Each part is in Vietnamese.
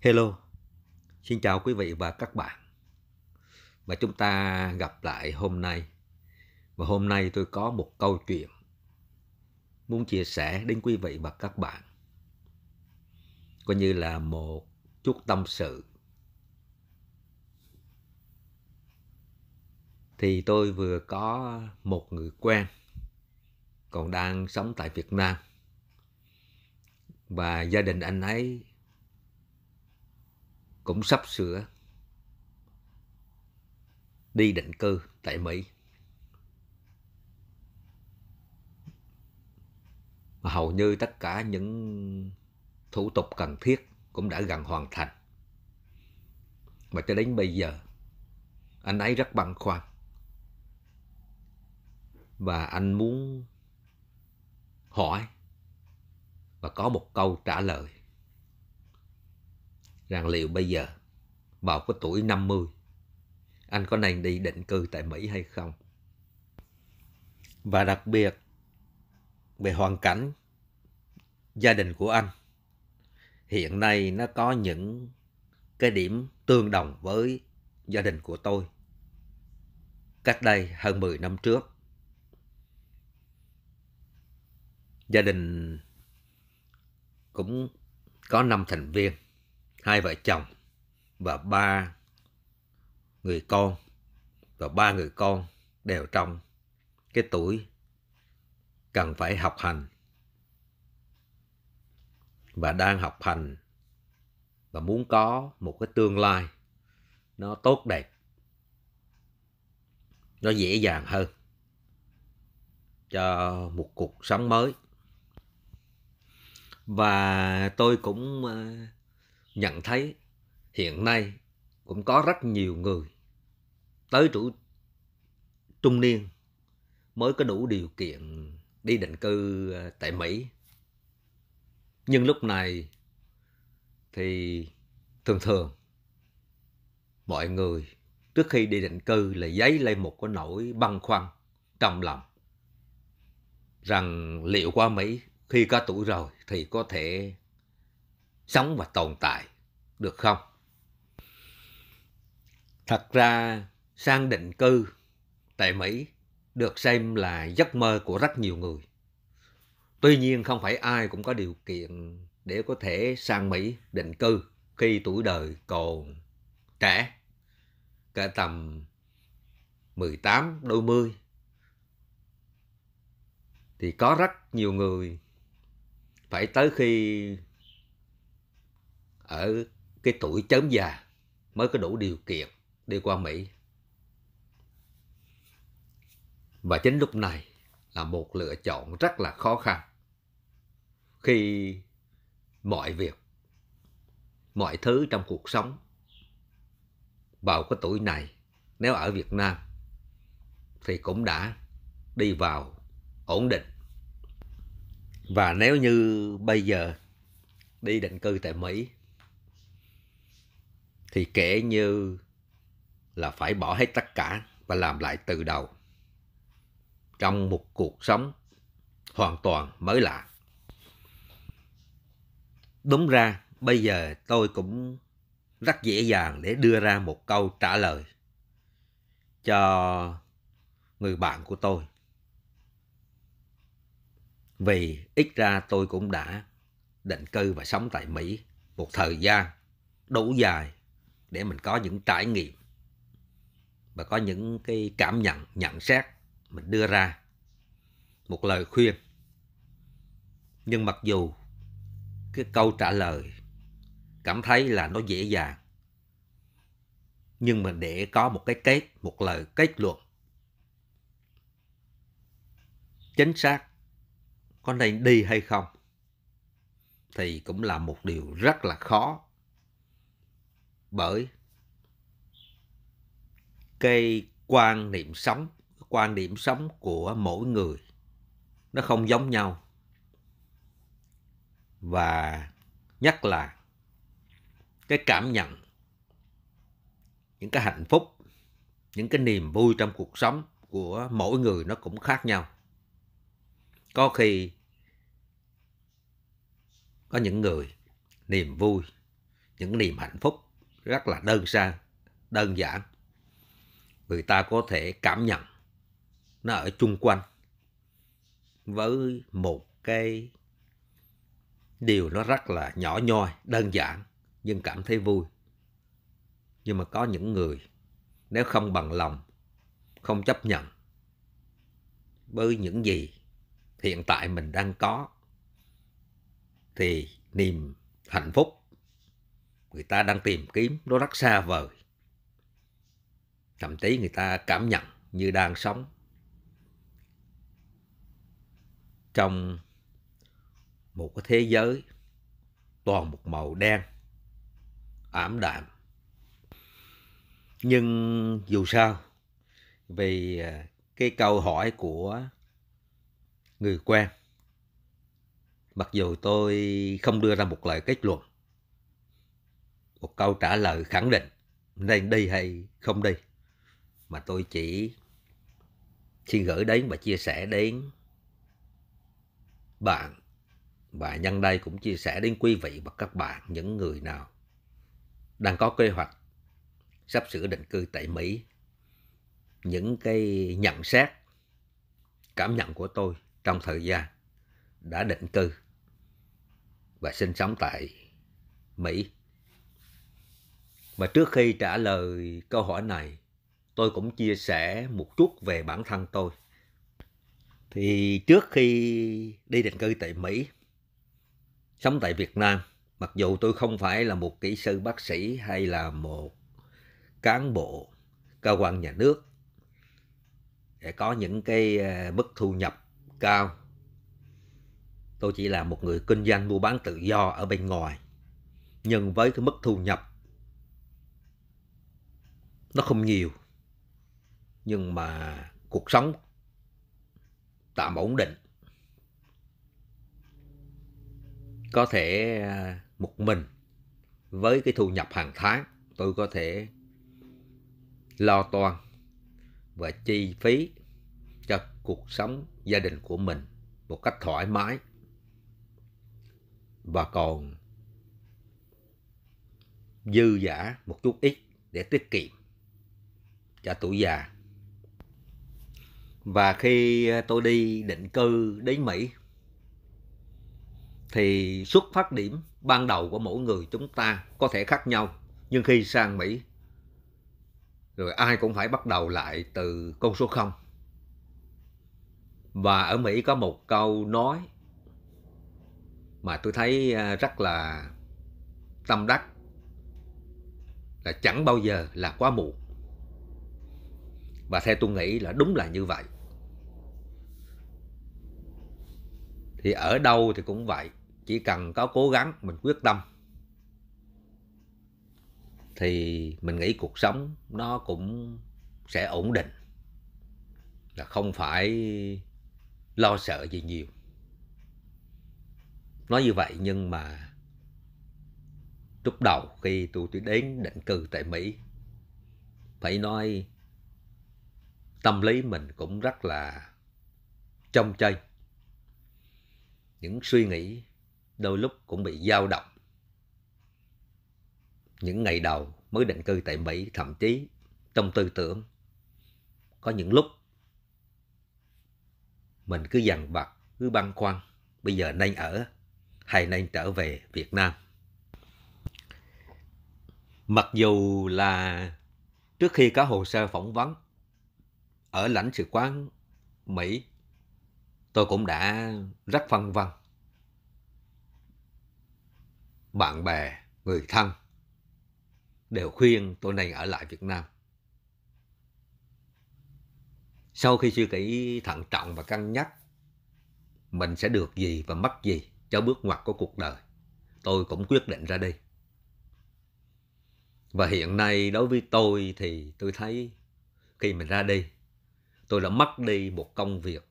Hello, xin chào quý vị và các bạn. Và chúng ta gặp lại hôm nay. Và hôm nay tôi có một câu chuyện muốn chia sẻ đến quý vị và các bạn. Coi như là một chút tâm sự. Thì tôi vừa có một người quen còn đang sống tại Việt Nam. Và gia đình anh ấy cũng sắp sửa đi định cư tại Mỹ. Mà hầu như tất cả những thủ tục cần thiết cũng đã gần hoàn thành. Mà cho đến bây giờ, anh ấy rất băn khoăn. Và anh muốn hỏi và có một câu trả lời rằng liệu bây giờ bảo có tuổi 50 anh có nên đi định cư tại Mỹ hay không? Và đặc biệt về hoàn cảnh gia đình của anh hiện nay nó có những cái điểm tương đồng với gia đình của tôi cách đây hơn 10 năm trước. Gia đình cũng có năm thành viên hai vợ chồng và ba người con và ba người con đều trong cái tuổi cần phải học hành và đang học hành và muốn có một cái tương lai nó tốt đẹp nó dễ dàng hơn cho một cuộc sống mới và tôi cũng ờ, nhận thấy hiện nay cũng có rất nhiều người tới trụ trung niên mới có đủ điều kiện đi định cư à, tại Mỹ. Nhưng lúc này thì thường thường mọi người trước khi đi định cư là giấy lên một cái nỗi băn khoăn trong lòng rằng liệu qua Mỹ khi có tuổi rồi thì có thể sống và tồn tại được không thật ra sang định cư tại mỹ được xem là giấc mơ của rất nhiều người tuy nhiên không phải ai cũng có điều kiện để có thể sang mỹ định cư khi tuổi đời còn trẻ cả tầm 18 đôi mươi thì có rất nhiều người phải tới khi ở cái tuổi chớm già mới có đủ điều kiện đi qua Mỹ. Và chính lúc này là một lựa chọn rất là khó khăn. Khi mọi việc, mọi thứ trong cuộc sống vào cái tuổi này nếu ở Việt Nam thì cũng đã đi vào ổn định. Và nếu như bây giờ đi định cư tại Mỹ thì kể như là phải bỏ hết tất cả và làm lại từ đầu trong một cuộc sống hoàn toàn mới lạ. Đúng ra bây giờ tôi cũng rất dễ dàng để đưa ra một câu trả lời cho người bạn của tôi. Vì ít ra tôi cũng đã định cư và sống tại Mỹ một thời gian đủ dài để mình có những trải nghiệm và có những cái cảm nhận nhận xét mình đưa ra một lời khuyên nhưng mặc dù cái câu trả lời cảm thấy là nó dễ dàng nhưng mà để có một cái kết một lời kết luận chính xác có nên đi hay không thì cũng là một điều rất là khó bởi cái quan niệm sống quan điểm sống của mỗi người nó không giống nhau và nhất là cái cảm nhận những cái hạnh phúc những cái niềm vui trong cuộc sống của mỗi người nó cũng khác nhau có khi có những người niềm vui những niềm hạnh phúc rất là đơn giản đơn giản người ta có thể cảm nhận nó ở chung quanh với một cái điều nó rất là nhỏ nhoi đơn giản nhưng cảm thấy vui nhưng mà có những người nếu không bằng lòng không chấp nhận với những gì hiện tại mình đang có thì niềm hạnh phúc người ta đang tìm kiếm nó rất xa vời thậm chí người ta cảm nhận như đang sống trong một cái thế giới toàn một màu đen ảm đạm nhưng dù sao vì à, cái câu hỏi của người quen mặc dù tôi không đưa ra một lời kết luận một câu trả lời khẳng định nên đi hay không đi mà tôi chỉ xin gửi đến và chia sẻ đến bạn và nhân đây cũng chia sẻ đến quý vị và các bạn những người nào đang có kế hoạch sắp sửa định cư tại Mỹ những cái nhận xét cảm nhận của tôi trong thời gian đã định cư và sinh sống tại Mỹ và trước khi trả lời câu hỏi này, tôi cũng chia sẻ một chút về bản thân tôi. Thì trước khi đi định cư tại Mỹ, sống tại Việt Nam, mặc dù tôi không phải là một kỹ sư bác sĩ hay là một cán bộ cơ quan nhà nước để có những cái à, mức thu nhập cao. Tôi chỉ là một người kinh doanh mua bán tự do ở bên ngoài. Nhưng với cái mức thu nhập nó không nhiều nhưng mà cuộc sống tạm ổn định có thể à, một mình với cái thu nhập hàng tháng tôi có thể lo toan và chi phí cho cuộc sống gia đình của mình một cách thoải mái và còn dư giả một chút ít để tiết kiệm cho tuổi già và khi ờ, tôi đi định cư đến Mỹ thì xuất phát điểm ban đầu của mỗi người chúng ta có thể khác nhau nhưng khi sang Mỹ rồi ai cũng phải bắt đầu lại từ con số 0. Và ở Mỹ có một câu nói mà tôi thấy ờ, rất là tâm đắc là chẳng bao giờ là quá muộn và theo tôi nghĩ là đúng là như vậy thì ở đâu thì cũng vậy chỉ cần có cố gắng mình quyết tâm thì mình nghĩ cuộc sống nó cũng sẽ ổn định là không phải lo sợ gì nhiều nói như vậy nhưng mà lúc đầu khi tôi, đến định cư tại mỹ phải nói tâm lý mình cũng rất là trông chơi. Những suy nghĩ đôi lúc cũng bị dao động. Những ngày đầu mới định cư tại Mỹ thậm chí trong tư tưởng có những lúc mình cứ dằn vặt, cứ băn khoăn. Bây giờ nên ở hay nên trở về Việt Nam? Mặc dù là trước khi có hồ sơ phỏng vấn ở lãnh sự quán Mỹ, tôi cũng đã rất phân vân. Bạn bè, người thân đều khuyên tôi nên ở lại Việt Nam. Sau khi suy nghĩ thận trọng và cân nhắc, mình sẽ được gì và mất gì cho bước ngoặt của cuộc đời, tôi cũng quyết định ra đi. Và hiện nay đối với tôi thì tôi thấy khi mình ra đi tôi đã mất đi một công việc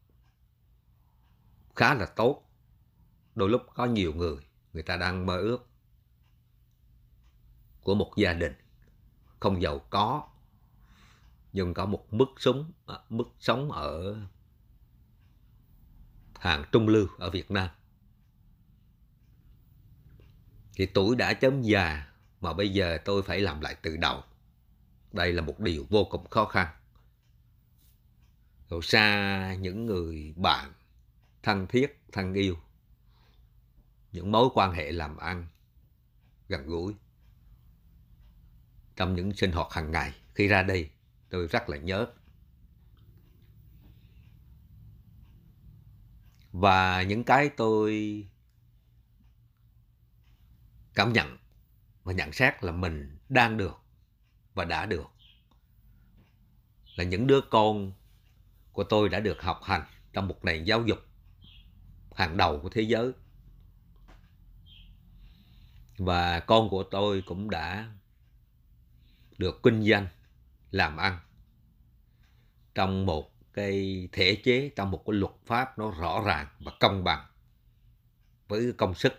khá là tốt. Đôi lúc có nhiều người, người ta đang mơ ước của một gia đình không giàu có nhưng có một mức sống à, mức sống ở hàng trung lưu ở Việt Nam. Thì tuổi đã chấm già mà bây giờ tôi phải làm lại từ đầu. Đây là một điều vô cùng khó khăn rồi xa những người bạn thân thiết thân yêu những mối quan hệ làm ăn gần gũi trong những sinh hoạt hàng ngày khi ra đây tôi rất là nhớ và những cái tôi cảm nhận và nhận xét là mình đang được và đã được là những đứa con của tôi đã được học hành trong một nền giáo dục hàng đầu của thế giới và con của tôi cũng đã được kinh doanh làm ăn trong một cái thể chế trong một cái luật pháp nó rõ ràng và công bằng với công sức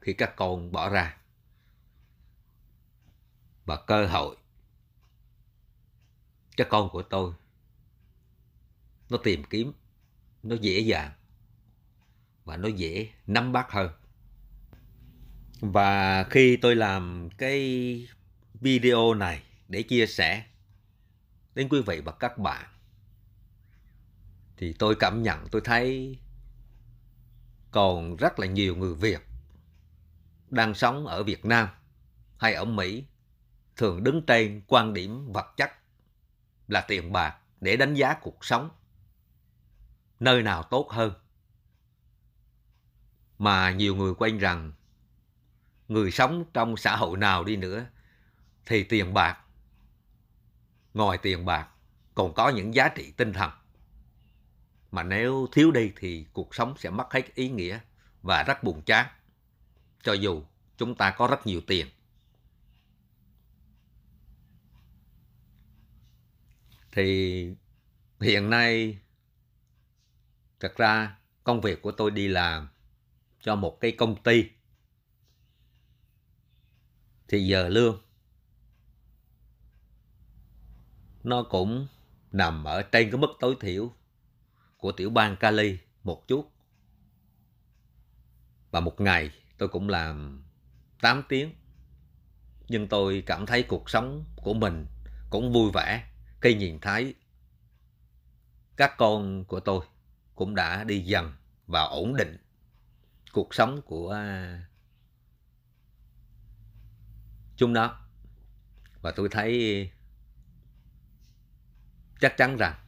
khi các con bỏ ra và cơ hội các con của tôi nó tìm kiếm nó dễ dàng và nó dễ nắm bắt hơn và khi tôi làm cái video này để chia sẻ đến quý vị và các bạn thì tôi cảm nhận tôi thấy còn rất là nhiều người Việt đang sống ở Việt Nam hay ở Mỹ thường đứng trên quan điểm vật chất là tiền bạc để đánh giá cuộc sống nơi nào tốt hơn mà nhiều người quen rằng người sống trong xã hội nào đi nữa thì tiền bạc ngoài tiền bạc còn có những giá trị tinh thần mà nếu thiếu đi thì cuộc sống sẽ mất hết ý nghĩa và rất buồn chán cho dù chúng ta có rất nhiều tiền thì hiện nay thật ra công việc của tôi đi làm cho một cái công ty thì giờ lương nó cũng nằm ở trên cái mức tối thiểu của tiểu bang Cali một chút. Và một ngày tôi cũng làm 8 tiếng. Nhưng tôi cảm thấy cuộc sống của mình cũng vui vẻ khi nhìn thấy các con của tôi cũng đã đi dần và ổn định cuộc sống của chúng nó và tôi thấy chắc chắn rằng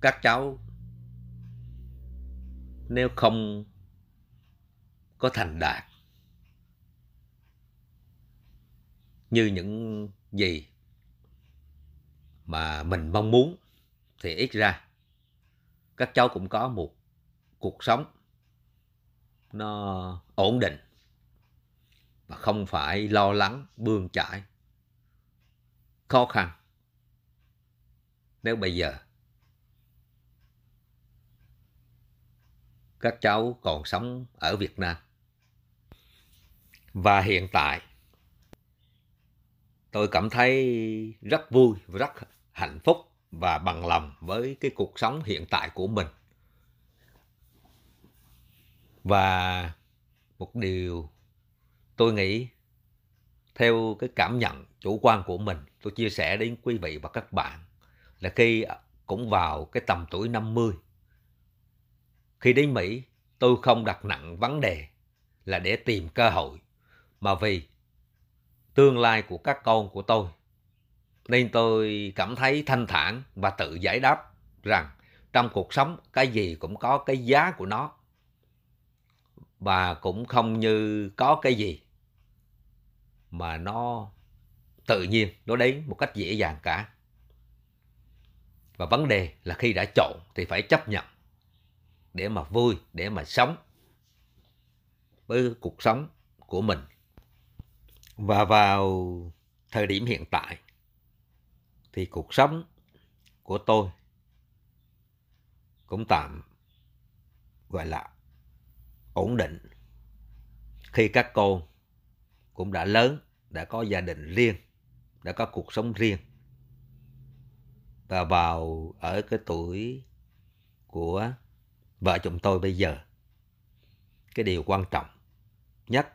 các cháu nếu không có thành đạt như những gì mà mình mong muốn thì ít ra các cháu cũng có một cuộc sống nó ổn định và không phải lo lắng bươn chải khó khăn nếu bây giờ các cháu còn sống ở Việt Nam và hiện tại tôi cảm thấy rất vui và rất hạnh phúc và bằng lòng với cái cuộc sống hiện tại của mình và một điều tôi nghĩ theo cái cảm nhận chủ quan của mình tôi chia sẻ đến quý vị và các bạn là khi cũng vào cái tầm tuổi 50 khi đến Mỹ tôi không đặt nặng vấn đề là để tìm cơ hội mà vì tương lai của các con của tôi nên tôi cảm thấy thanh thản và tự giải đáp rằng trong cuộc sống cái gì cũng có cái giá của nó và cũng không như có cái gì mà nó tự nhiên nó đến một cách dễ dàng cả và vấn đề là khi đã chọn thì phải chấp nhận để mà vui để mà sống với cuộc sống của mình và vào thời điểm hiện tại thì cuộc sống của tôi cũng tạm gọi là ổn định khi các cô cũng đã lớn đã có gia đình riêng đã có cuộc sống riêng và vào ở cái tuổi của vợ chồng tôi bây giờ cái điều quan trọng nhất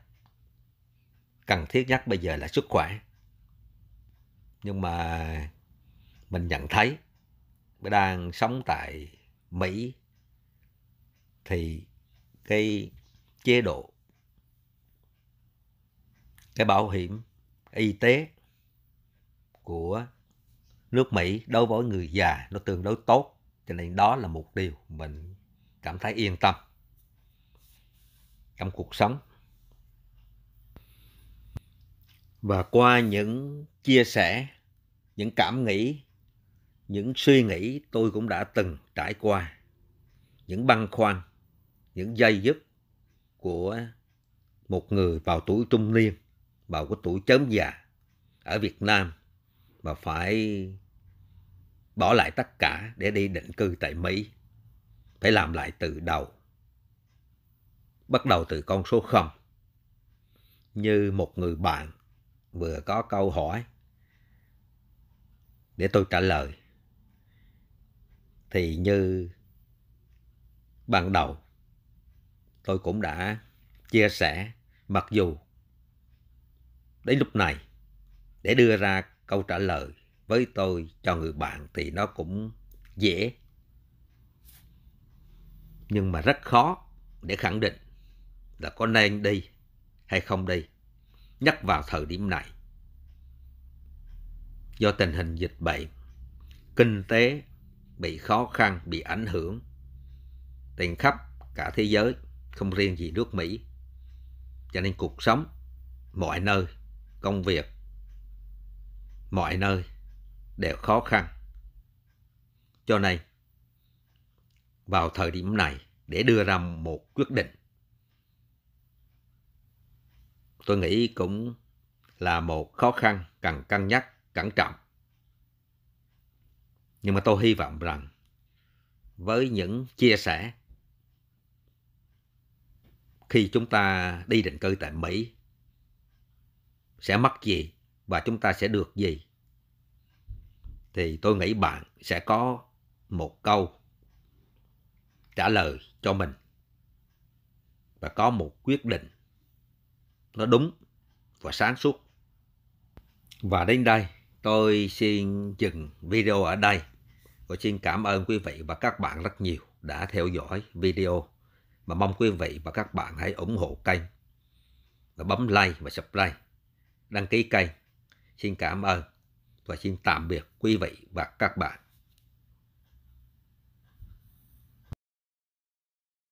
cần thiết nhất bây giờ là sức khỏe nhưng mà mình nhận thấy mới đang sống tại Mỹ thì cái chế độ cái bảo hiểm y tế của nước Mỹ đối với người già nó tương đối tốt cho nên đó là một điều mình cảm thấy yên tâm trong cuộc sống và qua những chia sẻ những cảm nghĩ những suy nghĩ tôi cũng đã từng trải qua, những băn khoăn, những dây dứt của một người vào tuổi trung niên, vào cái tuổi chớm già ở Việt Nam mà phải bỏ lại tất cả để đi định cư tại Mỹ. Phải làm lại từ đầu. Bắt đầu từ con số không Như một người bạn vừa có câu hỏi để tôi trả lời thì như ban đầu tôi cũng đã chia sẻ mặc dù đến lúc này để đưa ra câu trả lời với tôi cho người bạn thì nó cũng dễ nhưng mà rất khó để khẳng định là có nên đi hay không đi nhắc vào thời điểm này do tình hình dịch bệnh kinh tế bị khó khăn, bị ảnh hưởng. Tiền khắp cả thế giới, không riêng gì nước Mỹ. Cho nên cuộc sống, mọi nơi, công việc, mọi nơi đều khó khăn. Cho nên, vào thời điểm này, để đưa ra một quyết định, tôi nghĩ cũng là một khó khăn cần cân nhắc cẩn trọng. Nhưng mà tôi hy vọng rằng với những chia sẻ khi chúng ta đi định cư tại Mỹ sẽ mất gì và chúng ta sẽ được gì thì tôi nghĩ bạn sẽ có một câu trả lời cho mình và có một quyết định nó đúng và sáng suốt và đến đây tôi xin dừng video ở đây và xin cảm ơn quý vị và các bạn rất nhiều đã theo dõi video và mong quý vị và các bạn hãy ủng hộ kênh và bấm like và subscribe đăng ký kênh xin cảm ơn và xin tạm biệt quý vị và các bạn